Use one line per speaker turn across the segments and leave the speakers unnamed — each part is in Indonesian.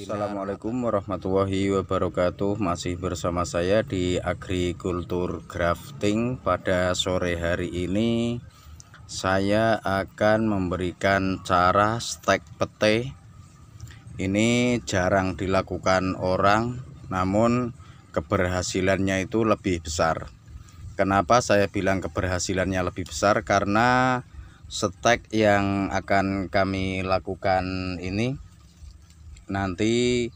Assalamualaikum warahmatullahi wabarakatuh Masih bersama saya di Agrikultur Grafting Pada sore hari ini Saya akan memberikan cara stek pete Ini jarang dilakukan orang Namun keberhasilannya itu lebih besar Kenapa saya bilang keberhasilannya lebih besar Karena stek yang akan kami lakukan ini nanti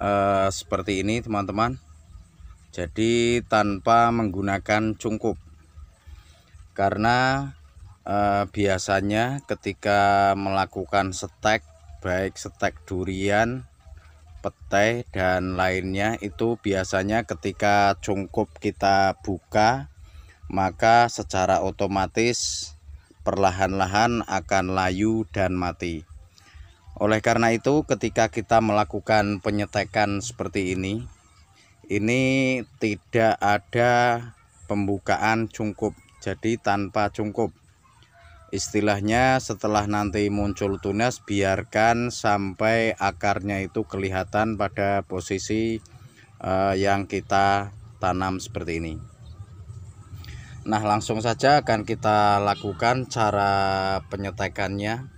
eh, seperti ini teman-teman jadi tanpa menggunakan cungkup karena eh, biasanya ketika melakukan stek baik stek durian petai dan lainnya itu biasanya ketika cungkup kita buka maka secara otomatis perlahan-lahan akan layu dan mati oleh karena itu ketika kita melakukan penyetekan seperti ini ini tidak ada pembukaan cungkup jadi tanpa cungkup istilahnya setelah nanti muncul tunas biarkan sampai akarnya itu kelihatan pada posisi eh, yang kita tanam seperti ini Nah langsung saja akan kita lakukan cara penyetekannya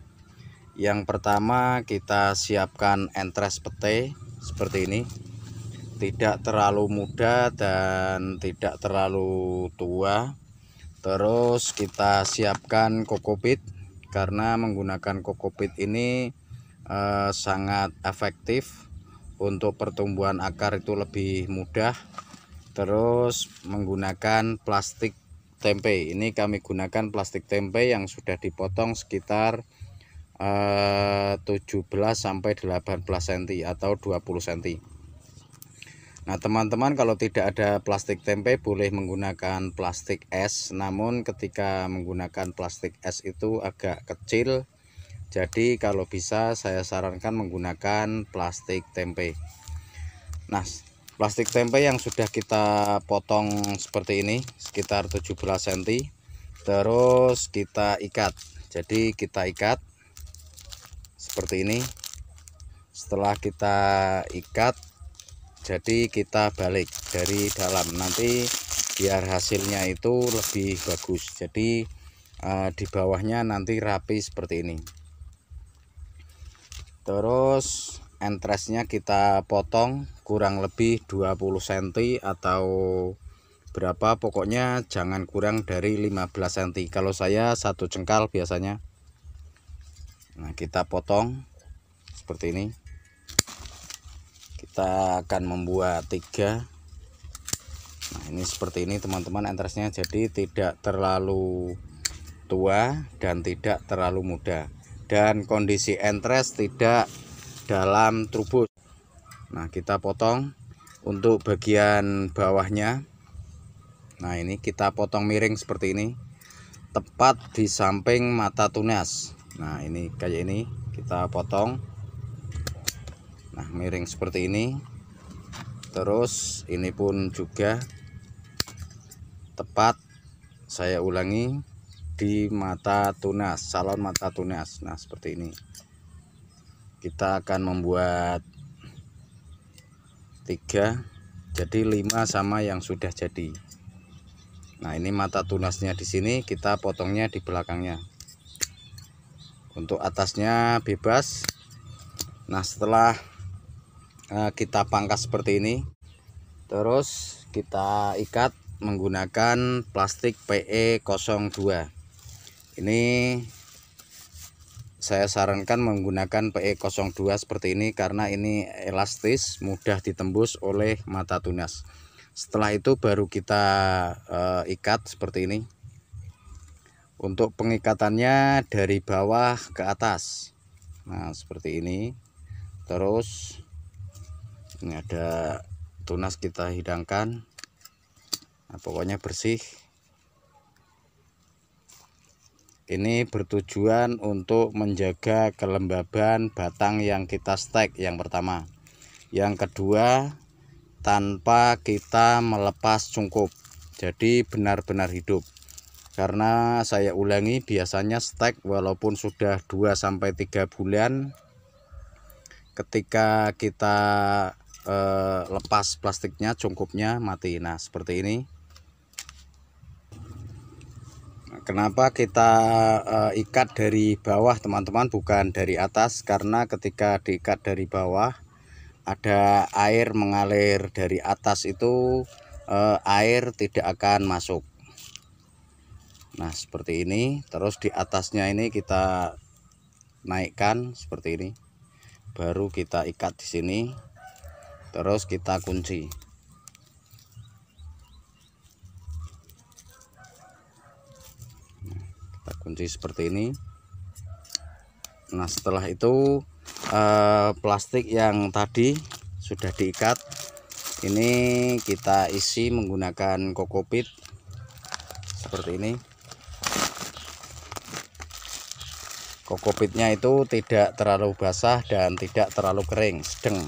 yang pertama kita siapkan entres pete seperti ini tidak terlalu muda dan tidak terlalu tua terus kita siapkan kokopit karena menggunakan kokopit ini eh, sangat efektif untuk pertumbuhan akar itu lebih mudah terus menggunakan plastik tempe ini kami gunakan plastik tempe yang sudah dipotong sekitar 17 eh, sampai 18 cm atau 20 cm Nah teman-teman kalau tidak ada plastik tempe boleh menggunakan plastik es Namun ketika menggunakan plastik es itu agak kecil Jadi kalau bisa saya sarankan menggunakan plastik tempe Nah plastik tempe yang sudah kita potong seperti ini Sekitar 17 cm Terus kita ikat Jadi kita ikat seperti ini setelah kita ikat jadi kita balik dari dalam nanti biar hasilnya itu lebih bagus jadi eh, di bawahnya nanti rapi seperti ini terus entresnya kita potong kurang lebih 20 cm atau berapa pokoknya jangan kurang dari 15 cm kalau saya satu jengkal biasanya Nah, kita potong seperti ini. Kita akan membuat tiga. Nah, ini seperti ini teman-teman entresnya jadi tidak terlalu tua dan tidak terlalu muda. Dan kondisi entres tidak dalam trubus. Nah, kita potong untuk bagian bawahnya. Nah, ini kita potong miring seperti ini. Tepat di samping mata tunas nah ini kayak ini kita potong nah miring seperti ini terus ini pun juga tepat saya ulangi di mata tunas salon mata tunas nah seperti ini kita akan membuat tiga jadi lima sama yang sudah jadi nah ini mata tunasnya di sini kita potongnya di belakangnya untuk atasnya bebas nah setelah eh, kita pangkas seperti ini terus kita ikat menggunakan plastik PE02 ini saya sarankan menggunakan PE02 seperti ini karena ini elastis mudah ditembus oleh mata tunas setelah itu baru kita e, ikat seperti ini untuk pengikatannya dari bawah ke atas nah seperti ini terus ini ada tunas kita hidangkan nah, pokoknya bersih ini bertujuan untuk menjaga kelembaban batang yang kita stek yang pertama yang kedua tanpa kita melepas cungkup jadi benar-benar hidup karena saya ulangi biasanya stek walaupun sudah 2-3 bulan ketika kita eh, lepas plastiknya cungkupnya mati nah seperti ini nah, kenapa kita eh, ikat dari bawah teman-teman bukan dari atas karena ketika diikat dari bawah ada air mengalir dari atas itu eh, air tidak akan masuk Nah seperti ini terus di atasnya ini kita naikkan seperti ini baru kita ikat di sini terus kita kunci kita kunci seperti ini nah setelah itu eh, plastik yang tadi sudah diikat ini kita isi menggunakan kokopit seperti ini kokopitnya itu tidak terlalu basah dan tidak terlalu kering sedang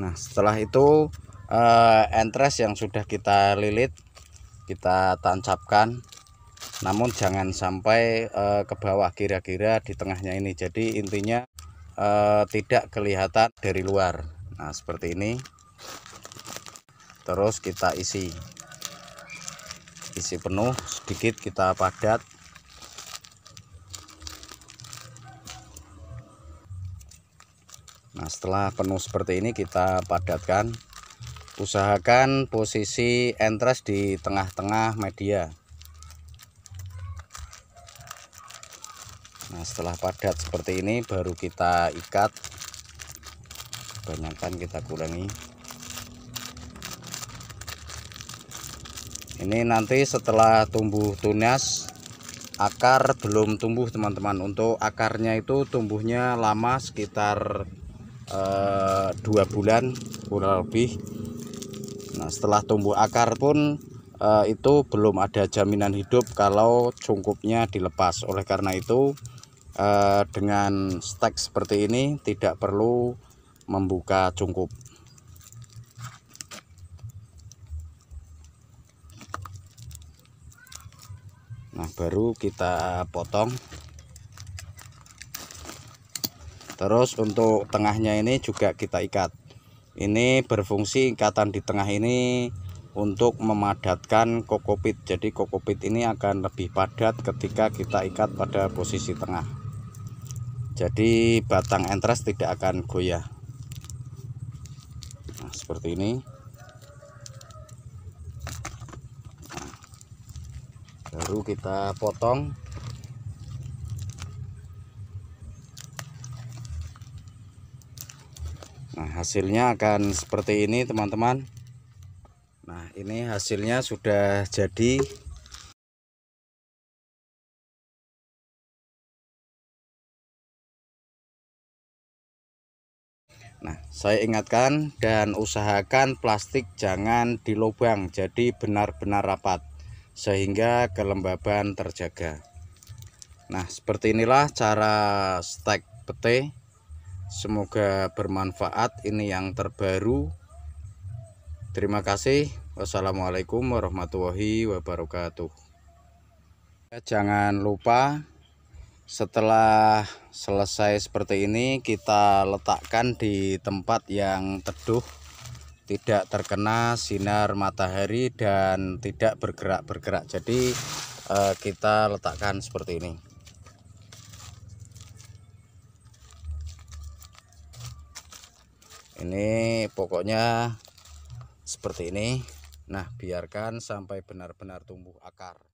Nah setelah itu eh, entres yang sudah kita lilit kita tancapkan namun jangan sampai eh, ke bawah kira-kira di tengahnya ini jadi intinya e, tidak kelihatan dari luar nah seperti ini terus kita isi isi penuh sedikit kita padat nah setelah penuh seperti ini kita padatkan usahakan posisi entres di tengah-tengah media Nah setelah padat seperti ini baru kita ikat Kebanyakan kita kurangi Ini nanti setelah tumbuh tunas Akar belum tumbuh teman-teman Untuk akarnya itu tumbuhnya lama sekitar eh, 2 bulan kurang lebih Nah setelah tumbuh akar pun eh, itu belum ada jaminan hidup kalau cungkupnya dilepas oleh karena itu eh, dengan stek seperti ini tidak perlu membuka cungkup nah baru kita potong terus untuk tengahnya ini juga kita ikat ini berfungsi ikatan di tengah ini untuk memadatkan kokopit jadi kokopit ini akan lebih padat ketika kita ikat pada posisi tengah jadi batang entres tidak akan goyah nah, seperti ini nah, baru kita potong nah hasilnya akan seperti ini teman-teman nah ini hasilnya sudah jadi saya ingatkan dan usahakan plastik jangan dilobang jadi benar-benar rapat sehingga kelembaban terjaga nah seperti inilah cara stek pete semoga bermanfaat ini yang terbaru terima kasih wassalamualaikum warahmatullahi wabarakatuh jangan lupa setelah selesai seperti ini kita letakkan di tempat yang teduh tidak terkena sinar matahari dan tidak bergerak-bergerak jadi eh, kita letakkan seperti ini ini pokoknya seperti ini nah biarkan sampai benar-benar tumbuh akar